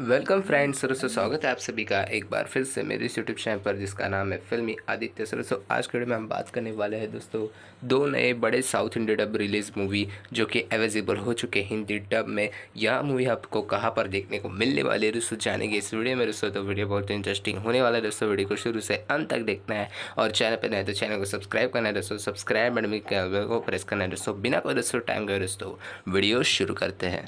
welcome friends सरसो स्वागत है आप सभी का एक बार फिर से मेरे इस यूट्यूब चैनल पर जिसका नाम है फिल्मी आदित्य सरसो आज के वीडियो में हम बात करने वाले हैं दोस्तों दो नए बड़े south Indian dub release movie जो कि अवेलेबल हो चुके हैं हिंदी डब में यह मूवी आपको कहाँ पर देखने को मिलने वाली है दोस्तों जानेंगे इस वीडियो में दोस्तों तो वीडियो बहुत इंटरेस्टिंग होने वाला है दोस्तों वीडियो को शुरू से अंत तक देखना है और चैनल पर नए तो चैनल को सब्सक्राइब करना है दोस्तों सब्सक्राइब एंड को प्रेस करना है दोस्तों बिना कोई दोस्तों टाइम गए दोस्तों वीडियो शुरू करते हैं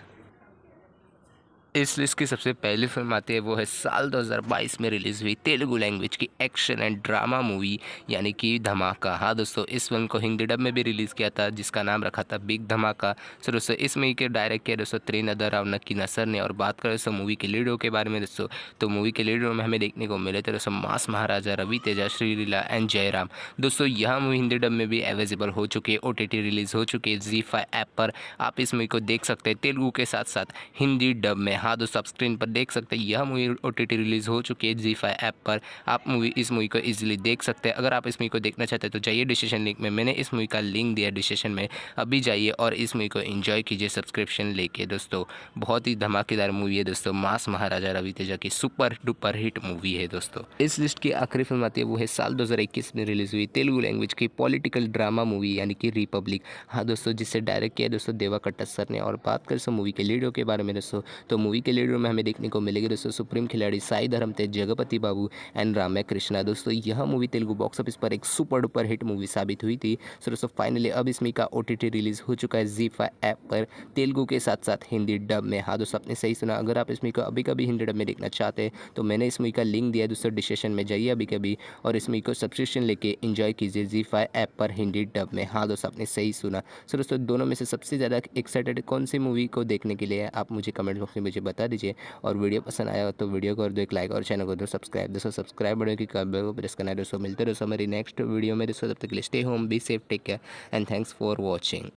इस लिस्ट की सबसे पहली फिल्म आती है वो है साल 2022 में रिलीज़ हुई तेलुगु लैंग्वेज की एक्शन एंड ड्रामा मूवी यानी कि धमाका हाँ दोस्तों इस फिल्म को हिंदी डब में भी रिलीज़ किया था जिसका नाम रखा था बिग धमाका सो दोस्तों इस मूवी के डायरेक्ट किया दोस्तों त्रिन अदर और नक्की नसर ने और बात करें दोस्तों मूवी के लीडरों के बारे में दोस्तों तो मूवी के लीडरों में हमें देखने को मिले थे दोस्तों मास महाराजा रवि तेजा श्रीलीला एंड जयराम दोस्तों यह मूवी हिंदी डब में भी अवेलेबल हो चुकी है ओ रिलीज़ हो चुकी है जी ऐप पर आप इस मूवी को देख सकते हैं तेलुगू के साथ साथ हिंदी डब में हाँ दोस्तों आप स्क्रीन पर देख सकते हैं यह मूवी ओ रिलीज़ हो चुकी है जी ऐप पर आप मूवी इस मूवी को ईजिली देख सकते हैं अगर आप इस मूवी को देखना चाहते हैं तो जाइए डिसीशन लिंक में मैंने इस मूवी का लिंक दिया डिसीशन में अभी जाइए और इस मूवी को इन्जॉय कीजिए सब्सक्रिप्शन लेके दोस्तों बहुत ही धमाकेदार मूवी है दोस्तों मास महाराजा रवि तेजा की सुपर डुपर हिट मूवी है दोस्तों इस लिस्ट की आखिरी फिल्म आती है वो है साल दो में रिलीज़ हुई तेलुगु लैंग्वेज की पॉलिटिकल ड्रामा मूवी यानी कि रिपब्लिक हाँ दोस्तों जिसे डायरेक्ट किया दोस्तों देवा कट्टर सर ने और बात करें सो मूवी के लीडो के बारे में दोस्तों तो मूवी मूवी के लीड में हमें देखने को मिलेगी दोस्तों सुप्रीम खिलाड़ी साई धर्म थे जगपति बाबू एंड रामे कृष्णा दोस्तों यह मूवी तेलुगु बॉक्स ऑफिस पर एक सुपर डुपर हिट मूवी साबित हुई थी सो दोस्तों फाइनली अब इसमें का ओ रिलीज़ हो चुका है जीफा ऐप पर तेलुगु के साथ साथ हिंदी डब में हाँ दोस्तों आपने सही सुना अगर आप इसमें को अभी कभी हिंदी डब में देखना चाहते हैं तो मैंने इस मूवी का लिंक दिया दोस्तों डिस्क्रिप्शन में जाइए अभी कभी और इस मूवी को सब्सक्रिप्शन लेके इन्जॉय कीजिए जी ऐप पर हिंदी डब में हाँ दोस्तों आपने सही सुना सो दोस्तों दोनों में से सबसे ज़्यादा एक्साइटेड कौन सी मूवी को देखने के लिए आप मुझे कमेंट बॉक्स में मुझे बता दीजिए और वीडियो पसंद आया हो तो वीडियो को दो एक लाइक और चैनल को दो सब्सक्राइब दोस्तों सब्सक्राइब बड़े की कब को प्रेस करना है दोस्तों मिलते दोस्तों मेरी नेक्स्ट वीडियो में दोस्तों तब तक के लिए stay home be safe take care and thanks for watching